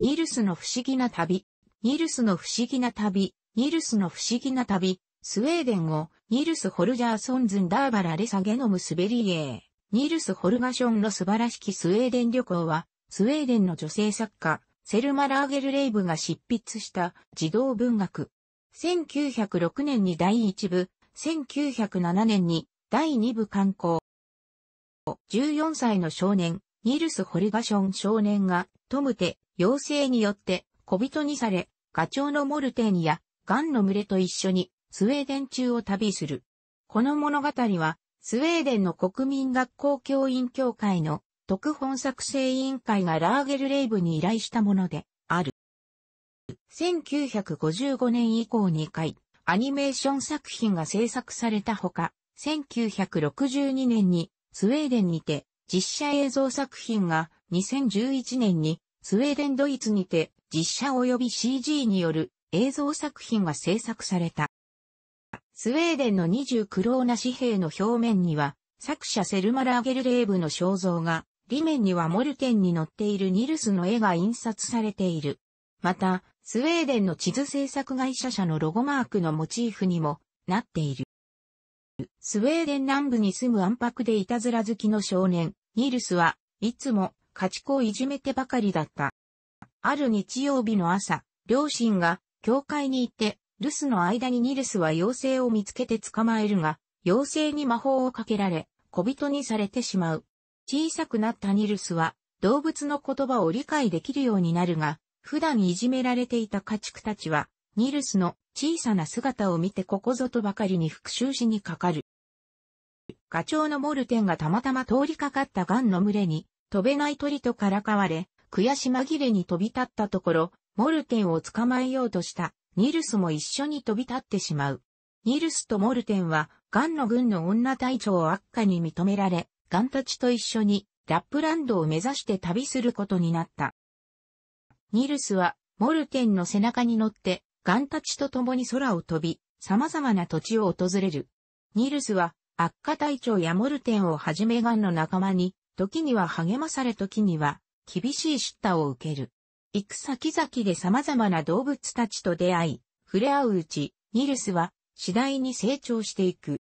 ニルスの不思議な旅、ニルスの不思議な旅、ニルスの不思議な旅、スウェーデンを、ニルス・ホルジャーソンズンダーバラレサゲノムスベリエー。ニルス・ホルガションの素晴らしきスウェーデン旅行は、スウェーデンの女性作家、セルマ・ラーゲルレイブが執筆した児童文学。1906年に第1部、1907年に第2部刊行。14歳の少年、ニルス・ホルガション少年が、トムテ、妖精によって小人にされ、ガチョウのモルテーニやガンの群れと一緒にスウェーデン中を旅する。この物語は、スウェーデンの国民学校教員協会の特本作成委員会がラーゲルレイブに依頼したものである。1955年以降2回、アニメーション作品が制作されたほか、1962年にスウェーデンにて実写映像作品が2011年にスウェーデンドイツにて実写及び CG による映像作品が制作された。スウェーデンの二重クローナ紙幣の表面には作者セルマ・ラーゲルレーブの肖像が、裏面にはモルテンに載っているニルスの絵が印刷されている。また、スウェーデンの地図制作会社社のロゴマークのモチーフにもなっている。スウェーデン南部に住む安泊でいたずら好きの少年、ニルスはいつも家畜をいじめてばかりだった。ある日曜日の朝、両親が教会に行って、留守の間にニルスは妖精を見つけて捕まえるが、妖精に魔法をかけられ、小人にされてしまう。小さくなったニルスは、動物の言葉を理解できるようになるが、普段いじめられていた家畜たちは、ニルスの小さな姿を見てここぞとばかりに復讐しにかかる。ガチョウのモルテンがたまたま通りかかったガンの群れに飛べない鳥とからかわれ、悔し紛れに飛び立ったところ、モルテンを捕まえようとした、ニルスも一緒に飛び立ってしまう。ニルスとモルテンは、ガンの軍の女隊長を悪化に認められ、ガンたちと一緒に、ラップランドを目指して旅することになった。ニルスは、モルテンの背中に乗って、ガンたちと共に空を飛び、様々な土地を訪れる。ニルスは、悪化隊長やモルテンをはじめガンの仲間に、時には励まされ時には厳しい叱咤を受ける。行く先々で様々な動物たちと出会い、触れ合ううち、ニルスは次第に成長していく。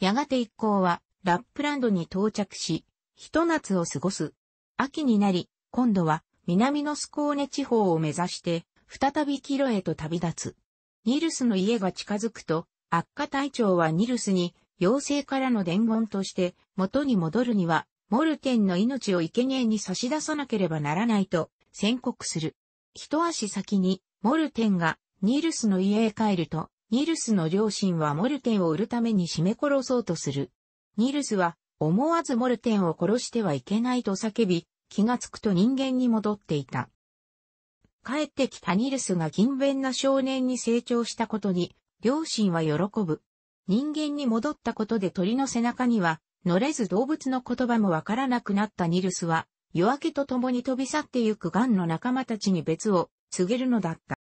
やがて一行はラップランドに到着し、一夏を過ごす。秋になり、今度は南のスコーネ地方を目指して、再びキロへと旅立つ。ニルスの家が近づくと、悪化隊長はニルスに妖精からの伝言として元に戻るには、モルテンの命を生贄に差し出さなければならないと宣告する。一足先に、モルテンがニルスの家へ帰ると、ニルスの両親はモルテンを売るために締め殺そうとする。ニルスは思わずモルテンを殺してはいけないと叫び、気がつくと人間に戻っていた。帰ってきたニルスが勤勉な少年に成長したことに、両親は喜ぶ。人間に戻ったことで鳥の背中には、乗れず動物の言葉もわからなくなったニルスは、夜明けと共に飛び去ってゆくガンの仲間たちに別を告げるのだった。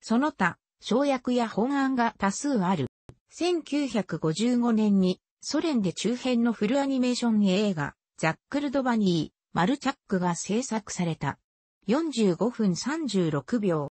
その他、省略や本案が多数ある。1955年にソ連で中編のフルアニメーション映画、ザックルドバニー、マルチャックが制作された。45分36秒。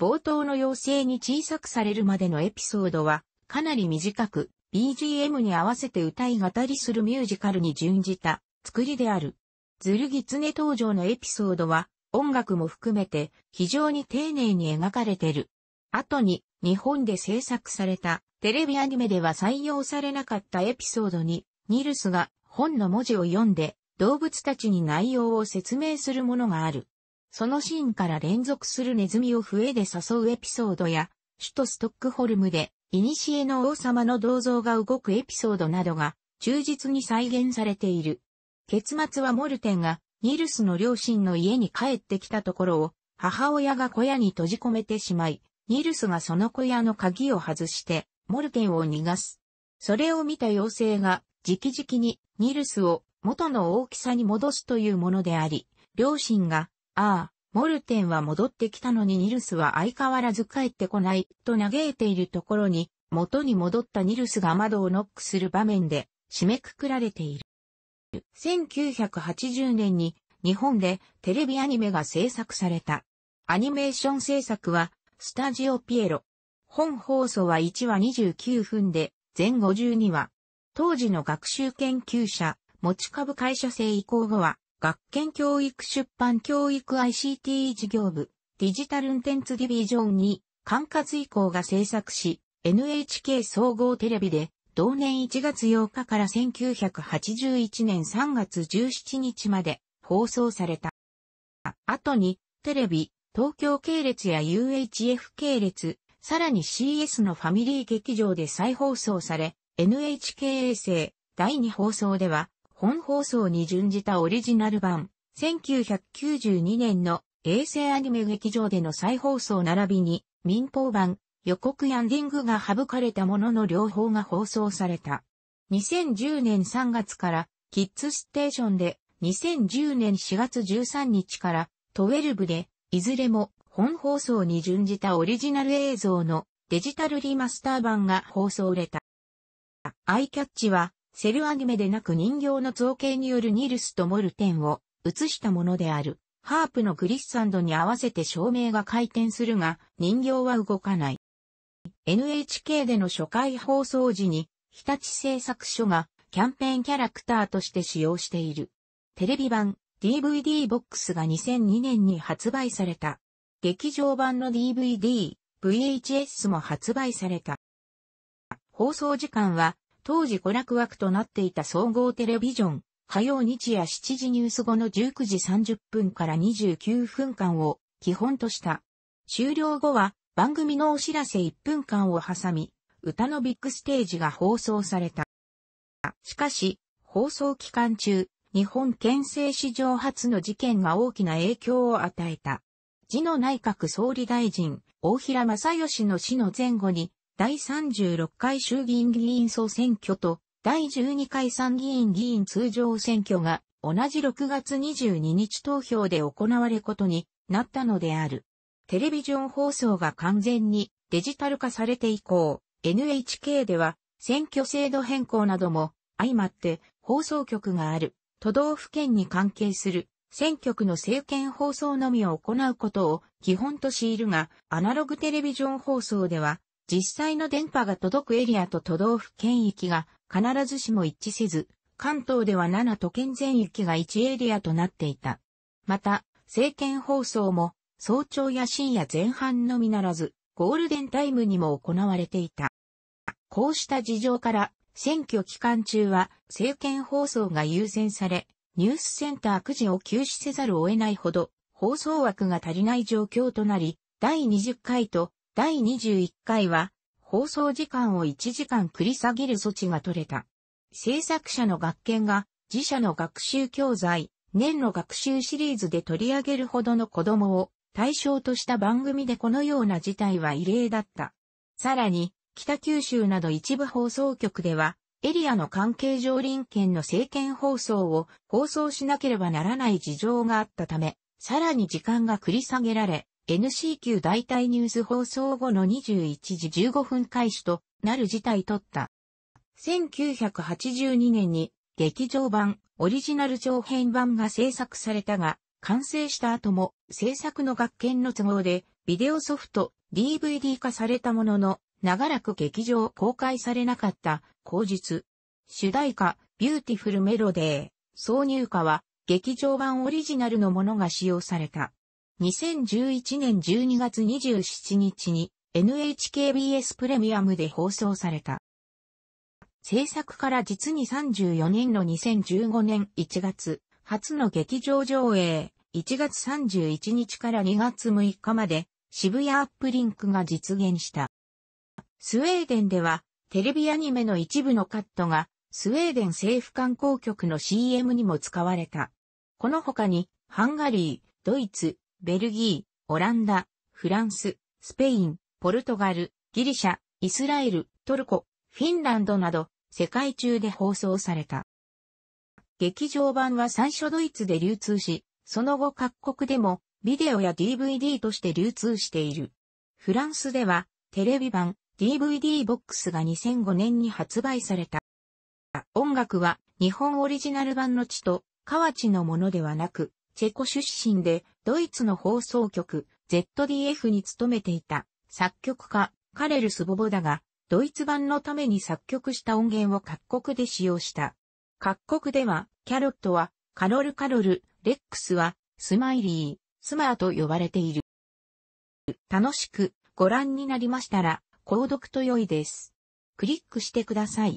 冒頭の妖精に小さくされるまでのエピソードは、かなり短く、BGM に合わせて歌い語りするミュージカルに準じた作りである。ズルギツネ登場のエピソードは音楽も含めて非常に丁寧に描かれてる。後に日本で制作されたテレビアニメでは採用されなかったエピソードにニルスが本の文字を読んで動物たちに内容を説明するものがある。そのシーンから連続するネズミを笛で誘うエピソードや、首都ストックホルムで古の王様の銅像が動くエピソードなどが忠実に再現されている。結末はモルテンがニルスの両親の家に帰ってきたところを母親が小屋に閉じ込めてしまい、ニルスがその小屋の鍵を外してモルテンを逃がす。それを見た妖精が直々にニルスを元の大きさに戻すというものであり、両親が、ああ、モルテンは戻ってきたのにニルスは相変わらず帰ってこない、と嘆いているところに、元に戻ったニルスが窓をノックする場面で、締めくくられている。1980年に、日本でテレビアニメが制作された。アニメーション制作は、スタジオピエロ。本放送は1話29分で、全52話。当時の学習研究者、持ち株会社制移行後は、学研教育出版教育 ICT 事業部、ディジタルンテンツディビジョンに、管轄以降が制作し、NHK 総合テレビで、同年1月8日から1981年3月17日まで放送された。後に、テレビ、東京系列や UHF 系列、さらに CS のファミリー劇場で再放送され、NHK 衛星第2放送では、本放送に準じたオリジナル版、1992年の衛星アニメ劇場での再放送並びに民放版、予告やンディングが省かれたものの両方が放送された。2010年3月からキッズステーションで、2010年4月13日から12で、いずれも本放送に準じたオリジナル映像のデジタルリマスター版が放送れた。アイキャッチはセルアニメでなく人形の造形によるニルスとモルテンを映したものである。ハープのグリッサンドに合わせて照明が回転するが、人形は動かない。NHK での初回放送時に、日立製作所がキャンペーンキャラクターとして使用している。テレビ版 DVD ボックスが2002年に発売された。劇場版の DVD、VHS も発売された。放送時間は当時娯楽枠となっていた総合テレビジョン、火曜日夜7時ニュース後の19時30分から29分間を基本とした。終了後は番組のお知らせ1分間を挟み、歌のビッグステージが放送された。しかし、放送期間中、日本憲政史上初の事件が大きな影響を与えた。次の内閣総理大臣、大平正義の死の前後に、第36回衆議院議員総選挙と、第12回参議院議員通常選挙が、同じ6月22日投票で行われることになったのである。テレビジョン放送が完全にデジタル化されて以降、NHK では選挙制度変更なども相まって放送局がある都道府県に関係する選挙区の政権放送のみを行うことを基本としいるが、アナログテレビジョン放送では実際の電波が届くエリアと都道府県域が必ずしも一致せず、関東では7都県全域が1エリアとなっていた。また、政権放送も早朝や深夜前半のみならず、ゴールデンタイムにも行われていた。こうした事情から、選挙期間中は政権放送が優先され、ニュースセンター9時を休止せざるを得ないほど、放送枠が足りない状況となり、第20回と第21回は、放送時間を1時間繰り下げる措置が取れた。制作者の学研が自社の学習教材、年の学習シリーズで取り上げるほどの子供を対象とした番組でこのような事態は異例だった。さらに、北九州など一部放送局では、エリアの関係上臨県の政見放送を放送しなければならない事情があったため、さらに時間が繰り下げられ、NCQ 代替ニュース放送後の21時15分開始となる事態とった。1982年に劇場版、オリジナル長編版が制作されたが、完成した後も制作の学研の都合でビデオソフト、DVD 化されたものの、長らく劇場公開されなかった口述。主題歌、ビューティフルメロデー、挿入歌は劇場版オリジナルのものが使用された。2011年12月27日に NHKBS プレミアムで放送された。制作から実に34年の2015年1月、初の劇場上映、1月31日から2月6日まで渋谷アップリンクが実現した。スウェーデンではテレビアニメの一部のカットがスウェーデン政府観光局の CM にも使われた。この他にハンガリー、ドイツ、ベルギー、オランダ、フランス、スペイン、ポルトガル、ギリシャ、イスラエル、トルコ、フィンランドなど世界中で放送された。劇場版は最初ドイツで流通し、その後各国でもビデオや DVD として流通している。フランスではテレビ版 DVD ボックスが2005年に発売された。音楽は日本オリジナル版の地と河内のものではなく、チェコ出身でドイツの放送局 ZDF に勤めていた作曲家カレル・スボボだが、ドイツ版のために作曲した音源を各国で使用した。各国では、キャロットは、カロル・カロル、レックスは、スマイリー、スマーと呼ばれている。楽しくご覧になりましたら、購読と良いです。クリックしてください。